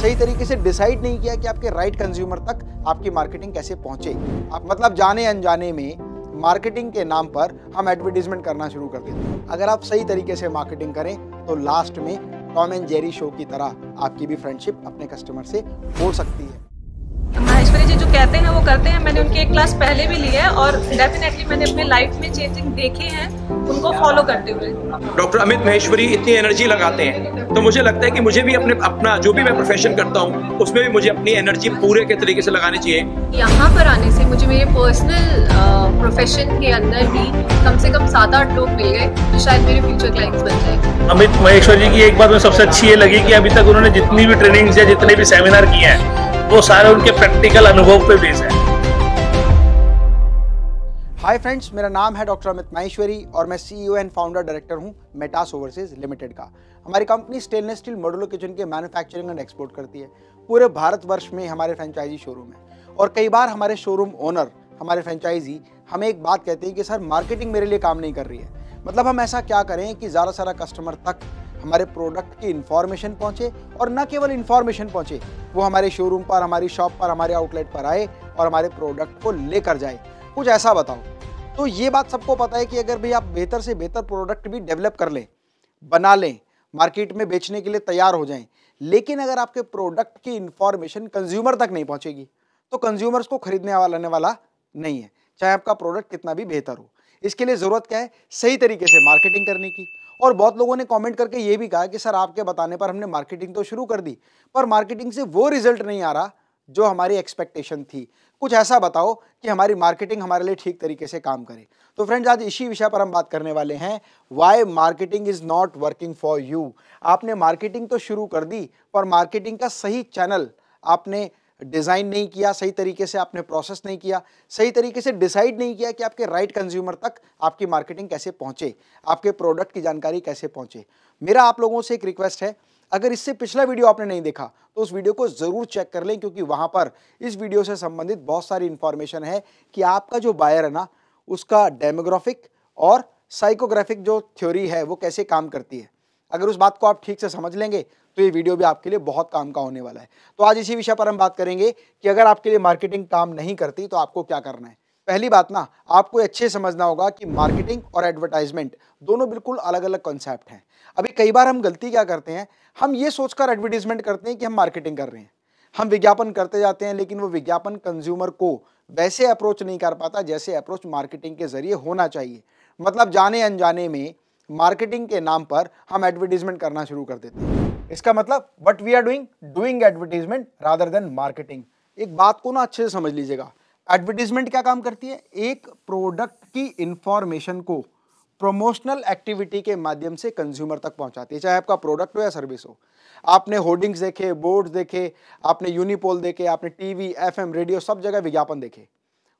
सही तरीके से डिसाइड नहीं किया कि आपके राइट कंज्यूमर तक आपकी मार्केटिंग कैसे पहुंचे आप मतलब जाने अनजाने में मार्केटिंग के नाम पर हम एडवर्टीजमेंट करना शुरू कर देते हैं अगर आप सही तरीके से मार्केटिंग करें तो लास्ट में टॉम एंड जेरी शो की तरह आपकी भी फ्रेंडशिप अपने कस्टमर से हो सकती है माहेश्वरी जी जो कहते हैं वो करते हैं मैंने उनकी एक क्लास पहले भी ली है और डेफिनेटली मैंने अपने लाइफ में चेंजिंग देखे हैं उनको फॉलो करते हुए डॉक्टर अमित महेश्वरी इतनी एनर्जी लगाते हैं तो मुझे लगता है कि मुझे भी अपने अपना जो भी मैं प्रोफेशन करता हूँ उसमें भी मुझे अपनी एनर्जी पूरे के तरीके से लगानी चाहिए यहाँ पर आने से मुझे मेरे पर्सनल प्रोफेशन के अंदर भी कम से कम सात आठ लोग मिल गए जो शायद मेरे फ्यूचर क्लाइंट्स बन जाए अमित महेश्वर जी की एक बात में सबसे अच्छी ये लगी कि अभी तक उन्होंने जितनी भी ट्रेनिंग्स या जितने भी सेमिनार किए हैं वो सारे उनके प्रैक्टिकल अनुभव पे बेस है हाय फ्रेंड्स मेरा नाम है डॉक्टर अमित माहेश्वरी और मैं सीईओ एंड फाउंडर डायरेक्टर हूं मेटास ओवरसीज लिमिटेड का हमारी company stainless steel modular kitchen के मैन्युफैक्चरिंग एंड एक्सपोर्ट करती है पूरे भारतवर्ष में हमारे फ्रेंचाइजी शोरूम है और कई बार हमारे शोरूम ओनर हमारे फ्रेंचाइजी हमें एक बात कहते हैं कि सर मार्केटिंग मेरे लिए काम नहीं कर रही है मतलब हम ऐसा क्या करें कि ज़्यादा सारा कस्टमर तक हमारे प्रोडक्ट की इन्फॉर्मेशन पहुंचे और न केवल इन्फॉर्मेशन पहुंचे वो हमारे शोरूम पर हमारी शॉप पर हमारे आउटलेट पर आए और हमारे प्रोडक्ट को लेकर जाए कुछ ऐसा बताओ तो ये बात सबको पता है कि अगर भाई आप बेहतर से बेहतर प्रोडक्ट भी डेवलप कर लें बना लें मार्केट में बेचने के लिए तैयार हो जाएं लेकिन अगर आपके प्रोडक्ट की इन्फॉर्मेशन कंज्यूमर तक नहीं पहुंचेगी तो कंज्यूमर्स को खरीदने वाला वाला नहीं है चाहे आपका प्रोडक्ट कितना भी बेहतर हो इसके लिए ज़रूरत क्या है सही तरीके से मार्केटिंग करने की और बहुत लोगों ने कमेंट करके ये भी कहा कि सर आपके बताने पर हमने मार्केटिंग तो शुरू कर दी पर मार्केटिंग से वो रिजल्ट नहीं आ रहा जो हमारी एक्सपेक्टेशन थी कुछ ऐसा बताओ कि हमारी मार्केटिंग हमारे लिए ठीक तरीके से काम करे तो फ्रेंड्स आज इसी विषय पर हम बात करने वाले हैं why marketing is not working for you आपने मार्केटिंग तो शुरू कर दी पर मार्केटिंग का सही चैनल आपने डिज़ाइन नहीं किया सही तरीके से आपने प्रोसेस नहीं किया सही तरीके से डिसाइड नहीं किया कि आपके राइट कंज्यूमर तक आपकी मार्केटिंग कैसे पहुँचे आपके प्रोडक्ट की जानकारी कैसे पहुँचे मेरा आप लोगों से एक रिक्वेस्ट है अगर इससे पिछला वीडियो आपने नहीं देखा तो उस वीडियो को ज़रूर चेक कर लें क्योंकि वहाँ पर इस वीडियो से संबंधित बहुत सारी इन्फॉर्मेशन है कि आपका जो बायर है ना उसका डेमोग्राफिक और साइकोग्राफिक जो थ्योरी है वो कैसे काम करती है अगर उस बात को आप ठीक से समझ लेंगे तो ये वीडियो भी आपके लिए बहुत काम का होने वाला है तो आज इसी विषय पर हम बात करेंगे कि अगर आपके लिए मार्केटिंग काम नहीं करती तो आपको क्या करना है पहली बात ना आपको अच्छे समझना होगा कि मार्केटिंग और एडवर्टाइजमेंट दोनों बिल्कुल अलग अलग कॉन्सेप्ट हैं अभी कई बार हम गलती क्या करते हैं हम ये सोचकर एडवर्टीजमेंट करते हैं कि हम मार्केटिंग कर रहे हैं हम विज्ञापन करते जाते हैं लेकिन वो विज्ञापन कंज्यूमर को वैसे अप्रोच नहीं कर पाता जैसे अप्रोच मार्केटिंग के जरिए होना चाहिए मतलब जाने अनजाने में मार्केटिंग के नाम पर हम एडवर्टीजमेंट करना शुरू कर देते हैं इसका मतलब what we are doing doing advertisement rather than marketing एक बात को ना अच्छे से समझ लीजिएगा एडवर्टीजमेंट क्या काम करती है एक प्रोडक्ट की इंफॉर्मेशन को प्रोमोशनल एक्टिविटी के माध्यम से कंज्यूमर तक पहुंचाती है चाहे आपका प्रोडक्ट हो या सर्विस हो आपने होर्डिंग्स देखे बोर्ड्स देखे आपने यूनिपोल देखे आपने टीवी एफएम रेडियो सब जगह विज्ञापन देखे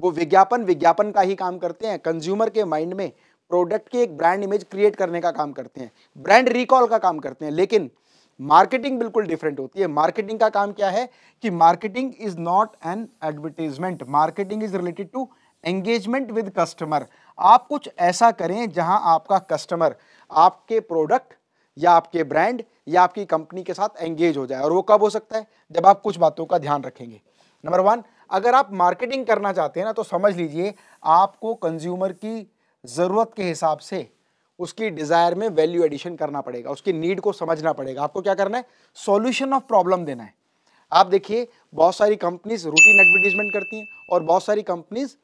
वो विज्ञापन विज्ञापन का ही काम करते हैं कंज्यूमर के माइंड में प्रोडक्ट की एक ब्रांड इमेज क्रिएट करने का काम करते हैं ब्रांड रिकॉल का काम करते हैं लेकिन मार्केटिंग बिल्कुल डिफरेंट होती है मार्केटिंग का काम क्या है कि marketing is not an advertisement marketing is related to engagement with customer आप कुछ ऐसा करें जहां आपका कस्टमर आपके प्रोडक्ट या आपके ब्रांड या आपकी कंपनी के साथ एंगेज हो जाए और वो कब हो सकता है जब आप कुछ बातों का ध्यान रखेंगे नंबर वन अगर आप मार्केटिंग करना चाहते हैं ना तो समझ लीजिए आपको कंज्यूमर की ज़रूरत के हिसाब से उसकी डिज़ायर में वैल्यू एडिशन करना पड़ेगा उसकी नीड को समझना पड़ेगा आपको क्या करना है सॉल्यूशन ऑफ प्रॉब्लम देना है आप देखिए बहुत सारी कंपनीज रूटीन एडवर्टीजमेंट करती हैं और बहुत सारी कंपनीज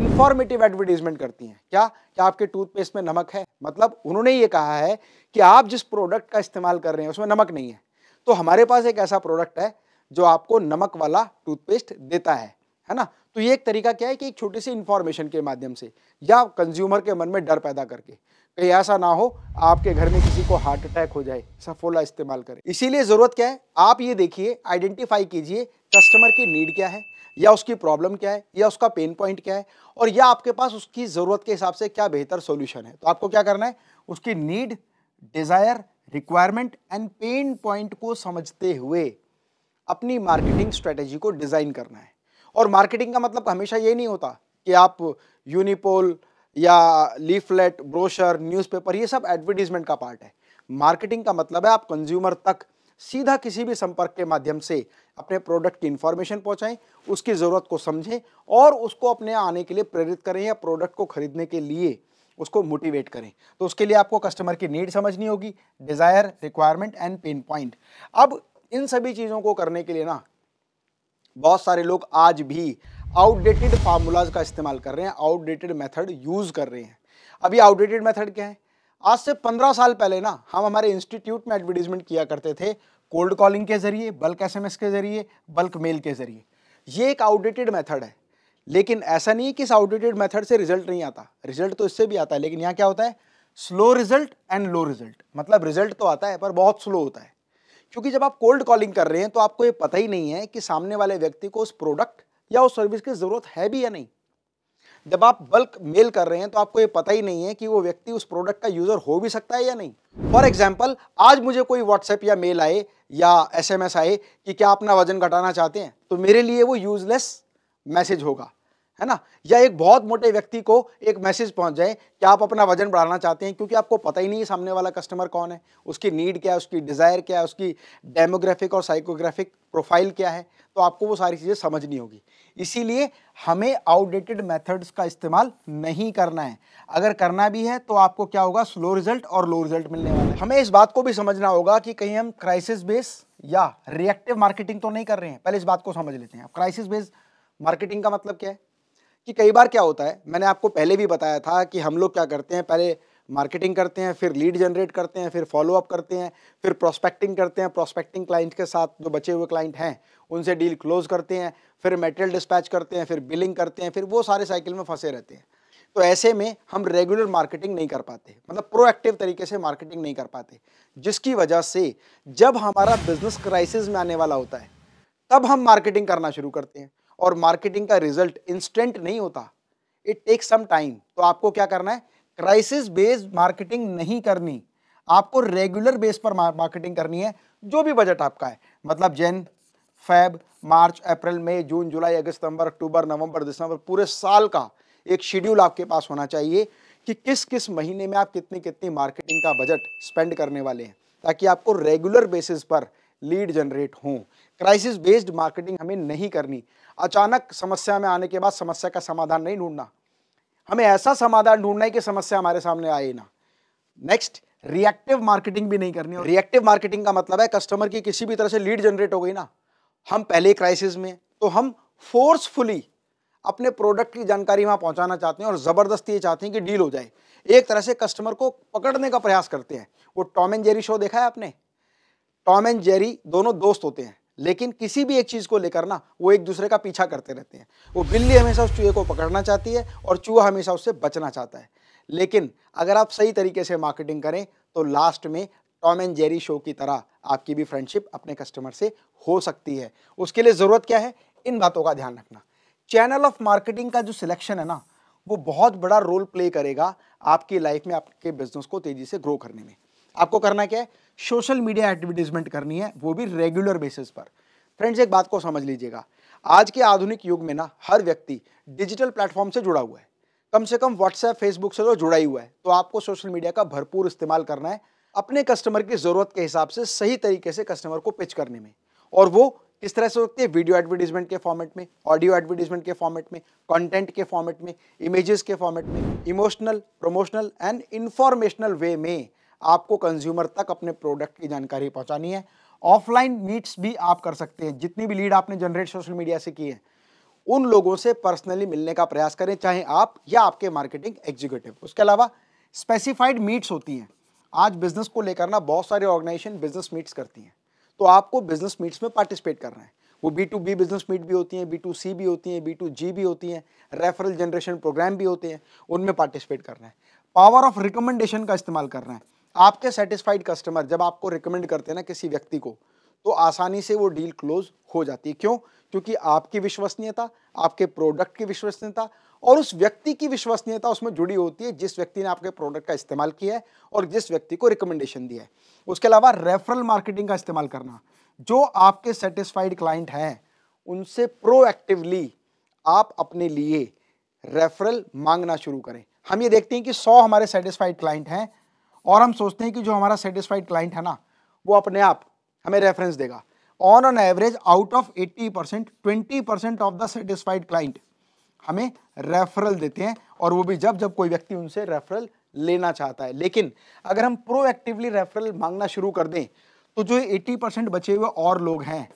इन्फॉर्मेटिव एडवर्टीजमेंट करती हैं क्या क्या आपके टूथपेस्ट में नमक है मतलब उन्होंने ये कहा है कि आप जिस प्रोडक्ट का इस्तेमाल कर रहे हैं उसमें नमक नहीं है तो हमारे पास एक ऐसा प्रोडक्ट है जो आपको नमक वाला टूथपेस्ट देता है है ना तो ये एक तरीका क्या है कि एक छोटी सी इन्फॉर्मेशन के माध्यम से या कंज्यूमर के मन में डर पैदा करके कहीं ऐसा ना हो आपके घर में किसी को हार्ट अटैक हो जाए सफोला इस्तेमाल करें इसीलिए ज़रूरत क्या है आप ये देखिए आइडेंटिफाई कीजिए कस्टमर की नीड क्या है या उसकी प्रॉब्लम क्या है या उसका पेन पॉइंट क्या है और या आपके पास उसकी ज़रूरत के हिसाब से क्या बेहतर सोल्यूशन है तो आपको क्या करना है उसकी need desire requirement and pain point को समझते हुए अपनी मार्केटिंग स्ट्रेटेजी को डिज़ाइन करना है और मार्केटिंग का मतलब हमेशा ये नहीं होता कि आप यूनिपोल या लीफलेट ब्रोशर न्यूज़पेपर ये सब एडवर्टीजमेंट का पार्ट है मार्केटिंग का मतलब है आप कंज्यूमर तक सीधा किसी भी संपर्क के माध्यम से अपने प्रोडक्ट की इन्फॉर्मेशन पहुंचाएं उसकी ज़रूरत को समझें और उसको अपने आने के लिए प्रेरित करें या प्रोडक्ट को खरीदने के लिए उसको मोटिवेट करें तो उसके लिए आपको कस्टमर की नीड समझनी होगी desire requirement and pain point अब इन सभी चीज़ों को करने के लिए ना बहुत सारे लोग आज भी आउटडेटेड फार्मूलाज का इस्तेमाल कर रहे हैं आउटडेटेड मेथड यूज़ कर रहे हैं अभी आउटडेटेड मेथड क्या है आज से पंद्रह साल पहले ना हम हमारे इंस्टीट्यूट में एडवर्टीजमेंट किया करते थे कोल्ड कॉलिंग के जरिए बल्क एसएमएस के जरिए बल्क मेल के जरिए ये एक आउटडेटेड मेथड है लेकिन ऐसा नहीं है कि इस आउटडेटेड मेथड से रिजल्ट नहीं आता रिजल्ट तो इससे भी आता है लेकिन यहाँ क्या होता है slow result and low result मतलब रिजल्ट तो आता है पर बहुत स्लो होता है क्योंकि जब आप कोल्ड कॉलिंग कर रहे हैं तो आपको ये पता ही नहीं है कि सामने वाले व्यक्ति को उस प्रोडक्ट या उस सर्विस की ज़रूरत है भी या नहीं जब आप बल्क मेल कर रहे हैं तो आपको ये पता ही नहीं है कि वो व्यक्ति उस प्रोडक्ट का यूज़र हो भी सकता है या नहीं फॉर एग्जाम्पल आज मुझे कोई व्हाट्सएप या मेल आए या एस आए कि क्या अपना वजन घटाना चाहते हैं तो मेरे लिए वो यूजलेस मैसेज होगा है ना या एक बहुत मोटे व्यक्ति को एक मैसेज पहुंच जाए कि आप अपना वजन बढ़ाना चाहते हैं क्योंकि आपको पता ही नहीं है सामने वाला कस्टमर कौन है उसकी नीड क्या है उसकी डिज़ायर क्या है उसकी डेमोग्राफिक और साइकोग्राफिक प्रोफाइल क्या है तो आपको वो सारी चीज़ें समझनी होगी इसीलिए हमें आउटडेटेड मेथड्स का इस्तेमाल नहीं करना है अगर करना भी है तो आपको क्या होगा स्लो रिजल्ट और लो रिजल्ट मिलने वाले हमें इस बात को भी समझना होगा कि कहीं हम क्राइसिस बेस या रिएक्टिव मार्केटिंग तो नहीं कर रहे हैं पहले इस बात को समझ लेते हैं क्राइसिस बेस मार्केटिंग का मतलब क्या है कि कई बार क्या होता है मैंने आपको पहले भी बताया था कि हम लोग क्या करते हैं पहले मार्केटिंग करते हैं फिर लीड जनरेट करते हैं फिर फॉलोअप करते हैं फिर प्रोस्पेक्टिंग करते हैं प्रोस्पेक्टिंग क्लाइंट के साथ जो बचे हुए क्लाइंट हैं उनसे डील क्लोज करते हैं फिर मेटेरियल डिस्पैच करते हैं फिर बिलिंग करते हैं फिर वो सारे साइकिल में फंसे रहते हैं तो ऐसे में हम रेगुलर मार्केटिंग नहीं कर पाते मतलब प्रोएक्टिव तरीके से मार्केटिंग नहीं कर पाते जिसकी वजह से जब हमारा बिजनेस क्राइसिस में आने वाला होता है तब हम मार्केटिंग करना शुरू करते हैं और मार्केटिंग का रिजल्ट इंस्टेंट नहीं होता इट टेक्स सम टाइम तो आपको क्या करना है क्राइसिस बेस्ड मार्केटिंग नहीं करनी आपको रेगुलर बेस पर मार्केटिंग करनी है जो भी बजट आपका है मतलब जैन फैब मार्च अप्रैल मई जून जुलाई अगस्त सितंबर अक्टूबर नवंबर दिसंबर पूरे साल का एक शेड्यूल आपके पास होना चाहिए कि किस किस महीने में आप कितनी कितनी मार्केटिंग का बजट स्पेंड करने वाले हैं ताकि आपको रेगुलर बेसिस पर लीड जनरेट हों क्राइसिस बेस्ड मार्केटिंग हमें नहीं करनी अचानक समस्या में आने के बाद समस्या का समाधान नहीं ढूंढना हमें ऐसा समाधान ढूंढना है कि समस्या हमारे सामने आए ना नेक्स्ट रिएक्टिव मार्केटिंग भी नहीं करनी रिएक्टिव मार्केटिंग का मतलब है कस्टमर की किसी भी तरह से लीड जनरेट हो गई ना हम पहले क्राइसिस में तो हम फोर्सफुली अपने प्रोडक्ट की जानकारी वहाँ पहुँचाना चाहते हैं और ज़बरदस्ती ये चाहते हैं कि डील हो जाए एक तरह से कस्टमर को पकड़ने का प्रयास करते हैं वो टॉम एंड जेरी शो देखा है आपने टॉम एंड जेरी दोनों दोस्त होते हैं लेकिन किसी भी एक चीज़ को लेकर ना वो एक दूसरे का पीछा करते रहते हैं वो बिल्ली हमेशा उस चूहे को पकड़ना चाहती है और चूहा हमेशा उससे बचना चाहता है लेकिन अगर आप सही तरीके से मार्केटिंग करें तो लास्ट में टॉम एंड जेरी शो की तरह आपकी भी फ्रेंडशिप अपने कस्टमर से हो सकती है उसके लिए ज़रूरत क्या है इन बातों का ध्यान रखना चैनल ऑफ मार्केटिंग का जो सिलेक्शन है ना वो बहुत बड़ा रोल प्ले करेगा आपकी लाइफ में आपके बिजनेस को तेज़ी से ग्रो करने में आपको करना क्या है सोशल मीडिया एडवर्टीजमेंट करनी है वो भी रेगुलर बेसिस पर फ्रेंड्स एक बात को समझ लीजिएगा आज के आधुनिक युग में ना हर व्यक्ति डिजिटल प्लेटफॉर्म से जुड़ा हुआ है कम से कम व्हाट्सएप फेसबुक से तो जुड़ा ही हुआ है तो आपको सोशल मीडिया का भरपूर इस्तेमाल करना है अपने कस्टमर की ज़रूरत के हिसाब से सही तरीके से कस्टमर को पिच करने में और वो किस तरह से होती है वीडियो एडवर्टीजमेंट के फॉर्मेट में ऑडियो एडवर्टीजमेंट के फॉर्मेट में कंटेंट के फॉर्मेट में इमेजेस के फॉर्मेट में emotional promotional and informational way में आपको कंज्यूमर तक अपने प्रोडक्ट की जानकारी पहुंचानी है ऑफलाइन मीट्स भी आप कर सकते हैं जितनी भी लीड आपने जनरेट सोशल मीडिया से की है उन लोगों से पर्सनली मिलने का प्रयास करें चाहे आप या आपके मार्केटिंग एग्जीक्यूटिव उसके अलावा स्पेसिफाइड मीट्स होती हैं आज बिजनेस को लेकर ना बहुत सारे ऑर्गेनाइजेशन बिजनेस मीट्स करती हैं तो आपको बिजनेस मीट्स में पार्टिसिपेट करना है वो B to B business meet भी होती हैं बी टू सी भी होती हैं बी टू जी भी होती हैं रेफरल जनरेशन प्रोग्राम भी होते हैं उनमें पार्टिसिपेट करना है पावर ऑफ रिकमेंडेशन का इस्तेमाल करना है आपके सेटिस्फाइड कस्टमर जब आपको रिकमेंड करते हैं ना किसी व्यक्ति को तो आसानी से वो डील क्लोज हो जाती है क्यों क्योंकि आपकी विश्वसनीयता आपके प्रोडक्ट की विश्वसनीयता और उस व्यक्ति की विश्वसनीयता उसमें जुड़ी होती है जिस व्यक्ति ने आपके प्रोडक्ट का इस्तेमाल किया है और जिस व्यक्ति को रिकमेंडेशन दिया है उसके अलावा रेफरल मार्केटिंग का इस्तेमाल करना जो आपके सेटिस्फाइड क्लाइंट हैं उनसे प्रोएक्टिवली आप अपने लिए रेफरल मांगना शुरू करें हम ये देखते हैं कि सौ हमारे सेटिस्फाइड क्लाइंट हैं और हम सोचते हैं कि जो हमारा सेटिस्फाइड क्लाइंट है ना वो अपने आप हमें रेफरेंस देगा on on average out of 80 percent twenty percent of the satisfied client हमें रेफरल देते हैं और वो भी जब जब कोई व्यक्ति उनसे रेफरल लेना चाहता है लेकिन अगर हम प्रोएक्टिवली रेफरल मांगना शुरू कर दें तो जो 80 परसेंट बचे हुए और लोग हैं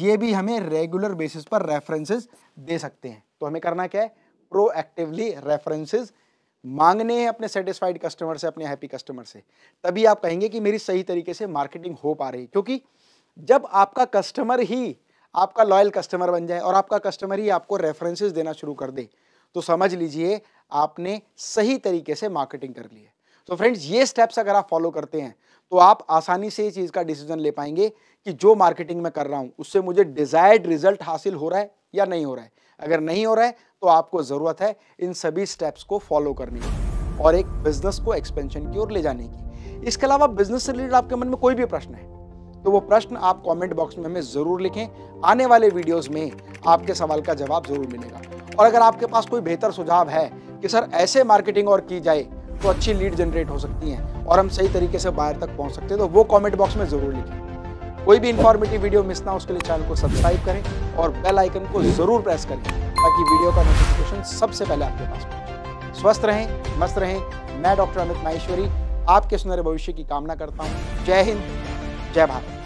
ये भी हमें रेगुलर बेसिस पर रेफरेंसेस दे सकते हैं तो हमें करना क्या है प्रोएक्टिवली रेफरेंसेज मांगने हैं अपने सेटिस्फाइड कस्टमर से अपने हैप्पी कस्टमर से तभी आप कहेंगे कि मेरी सही तरीके से मार्केटिंग हो पा रही क्योंकि जब आपका कस्टमर ही आपका लॉयल कस्टमर बन जाए और आपका कस्टमर ही आपको रेफरेंसेस देना शुरू कर दे तो समझ लीजिए आपने सही तरीके से मार्केटिंग कर ली है तो फ्रेंड्स ये स्टेप्स अगर आप फॉलो करते हैं तो आप आसानी से ये चीज़ का डिसीजन ले पाएंगे कि जो मार्केटिंग मैं कर रहा हूँ उससे मुझे डिजायर्ड रिजल्ट हासिल हो रहा है या नहीं हो रहा है अगर नहीं हो रहा है तो आपको ज़रूरत है इन सभी स्टेप्स को फॉलो करने की और एक बिजनेस को एक्सपेंशन की ओर ले जाने की इसके अलावा बिजनेस से रिलेटेड आपके मन में कोई भी प्रश्न है तो वो प्रश्न आप कमेंट बॉक्स में हमें ज़रूर लिखें आने वाले वीडियोस में आपके सवाल का जवाब ज़रूर मिलेगा और अगर आपके पास कोई बेहतर सुझाव है कि सर ऐसे मार्केटिंग और की जाए तो अच्छी लीड जनरेट हो सकती हैं और हम सही तरीके से बाहर तक पहुँच सकते हैं तो वो कॉमेंट बॉक्स में ज़रूर लिखें कोई भी इंफॉर्मेटिव वीडियो मिस ना उसके लिए चैनल को सब्सक्राइब करें और बेल आइकन को ज़रूर प्रेस करें ताकि वीडियो का नोटिफिकेशन सबसे पहले आपके पास पहुंचे स्वस्थ रहें मस्त रहें मैं डॉक्टर अमित माहेश्वरी आपके सुनहरे भविष्य की कामना करता हूँ जय हिंद जय भारत